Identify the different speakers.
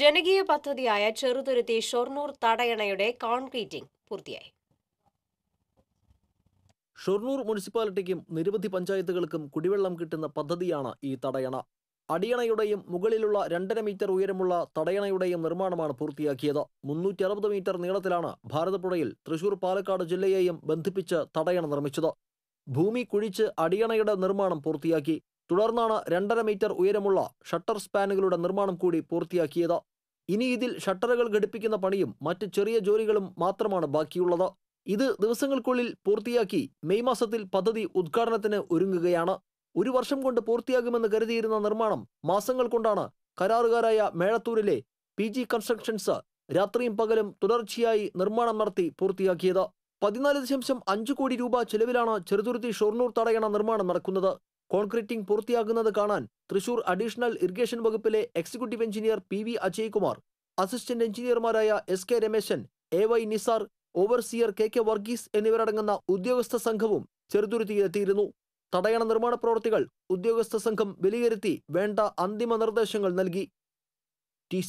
Speaker 1: ജനകീയ പദ്ധതിയായ ചെറുതുരുത്തി ഷൊർണൂർ തടയണയുടെ കോൺക്രീറ്റിംഗ് പൂർത്തിയായി ഷൊർണൂർ മുനിസിപ്പാലിറ്റിക്കും നിരവധി പഞ്ചായത്തുകൾക്കും കുടിവെള്ളം കിട്ടുന്ന പദ്ധതിയാണ് ഈ തടയണ അടിയണയുടെയും മുകളിലുള്ള രണ്ടര മീറ്റർ ഉയരമുള്ള തടയണയുടെയും നിർമ്മാണമാണ് പൂർത്തിയാക്കിയത് മുന്നൂറ്റി അറുപത് മീറ്റർ നീളത്തിലാണ് ഭാരതപ്പുഴയിൽ തൃശൂർ പാലക്കാട് ജില്ലയെയും ബന്ധിപ്പിച്ച് തടയണ നിർമ്മിച്ചത് ഭൂമി കുഴിച്ച് അടിയണയുടെ നിർമ്മാണം പൂർത്തിയാക്കി തുടർന്നാണ് രണ്ടര മീറ്റർ ഉയരമുള്ള ഷട്ടർ സ്പാനുകളുടെ നിർമ്മാണം കൂടി പൂർത്തിയാക്കിയത് ഇനി ഇതിൽ ഷട്ടറുകൾ ഘടിപ്പിക്കുന്ന പണിയും മറ്റ് ചെറിയ ജോലികളും മാത്രമാണ് ബാക്കിയുള്ളത് ഇത് ദിവസങ്ങൾക്കുള്ളിൽ പൂർത്തിയാക്കി മെയ് മാസത്തിൽ പദ്ധതി ഉദ്ഘാടനത്തിന് ഒരുങ്ങുകയാണ് ഒരു വർഷം കൊണ്ട് പൂർത്തിയാകുമെന്ന് കരുതിയിരുന്ന നിർമ്മാണം മാസങ്ങൾ കൊണ്ടാണ് കരാറുകാരായ മേഴത്തൂരിലെ പി ജി കൺസ്ട്രക്ഷൻസ് രാത്രിയും പകലും തുടർച്ചയായി നിർമ്മാണം നടത്തി പൂർത്തിയാക്കിയത് പതിനാല് ദശാംശം അഞ്ച് കോടി രൂപ ചെലവിലാണ് ചെറുതുരുത്തി ഷൊർണൂർ തടയണ നിർമ്മാണം നടക്കുന്നത് കോൺക്രീറ്റിംഗ് പൂർത്തിയാകുന്നത് കാണാൻ തൃശൂർ അഡീഷണൽ ഇറിഗേഷൻ വകുപ്പിലെ executive engineer P V Ajaykumar assistant എഞ്ചിനീയർമാരായ S K Rameshan A Y Nisar overseer K K Varghese എന്നിവരടങ്ങുന്ന ഉദ്യോഗസ്ഥ സംഘവും ചെറുതുരുത്തിയിലെത്തിയിരുന്നു തടയണ നിർമ്മാണ പ്രവൃത്തികൾ ഉദ്യോഗസ്ഥ സംഘം വിലയിരുത്തി വേണ്ട അന്തിമ നിർദ്ദേശങ്ങൾ നൽകി ടി